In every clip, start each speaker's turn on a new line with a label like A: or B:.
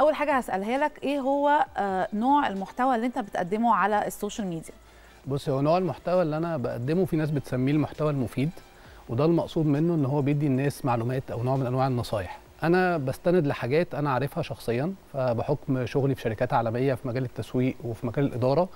A: اول حاجه هسالها لك ايه هو آه، نوع المحتوى اللي انت بتقدمه على السوشيال ميديا
B: بص هو نوع المحتوى اللي انا بقدمه في ناس بتسميه المحتوى المفيد وده المقصود منه ان هو بيدي الناس معلومات او نوع من انواع النصايح انا بستند لحاجات انا عارفها شخصيا فبحكم شغلي في شركات عالميه في مجال التسويق وفي مجال الاداره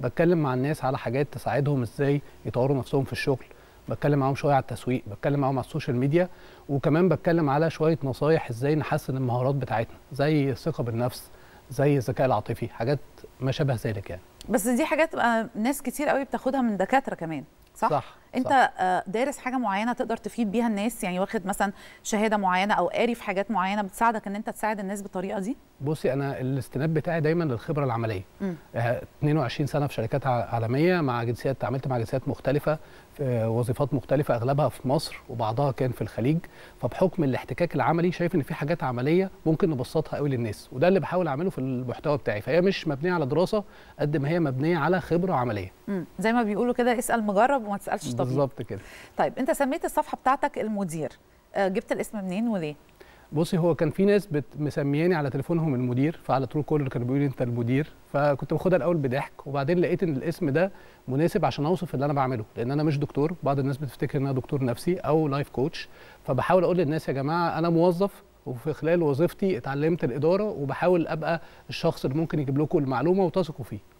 B: بتكلم مع الناس على حاجات تساعدهم ازاي يطوروا نفسهم في الشغل بتكلم معاهم شويه على التسويق بتكلم معاهم على السوشيال ميديا وكمان بتكلم على شويه نصايح ازاي نحسن المهارات بتاعتنا زي الثقه بالنفس زي الذكاء العاطفي حاجات ما شبه ذلك يعني
A: بس دي حاجات ناس كتير قوي بتاخدها من دكاتره كمان صح صح انت صح. آه، دارس حاجه معينه تقدر تفيد بيها الناس يعني واخد مثلا شهاده معينه او قاري في حاجات معينه بتساعدك ان انت تساعد الناس بالطريقه دي
B: بصي انا الاستناد بتاعي دايما للخبره العمليه آه 22 سنه في شركات عالميه مع جنسيات تعاملت مع جنسيات مختلفه في وظيفات مختلفه اغلبها في مصر وبعضها كان في الخليج فبحكم الاحتكاك العملي شايف ان في حاجات عمليه ممكن نبسطها قوي للناس وده اللي بحاول اعمله في المحتوى بتاعي فهي مش مبنيه على دراسه قد ما هي مبنيه على خبره عمليه
A: م. زي ما بيقولوا كده اسال مجرب وما تسالش الطبيب بالظبط كده طيب انت سميت الصفحه بتاعتك المدير آه، جبت الاسم منين وليه
B: بصي هو كان في ناس مسمياني على تليفونهم المدير فعلى طول كولر كانوا بيقولوا انت المدير فكنت باخدها الاول بضحك وبعدين لقيت ان الاسم ده مناسب عشان اوصف اللي انا بعمله لان انا مش دكتور بعض الناس بتفتكر ان انا دكتور نفسي او لايف كوتش فبحاول اقول للناس يا جماعه انا موظف وفي خلال وظيفتي اتعلمت الاداره وبحاول ابقى الشخص اللي ممكن يجيب لكم المعلومه وتثقوا فيه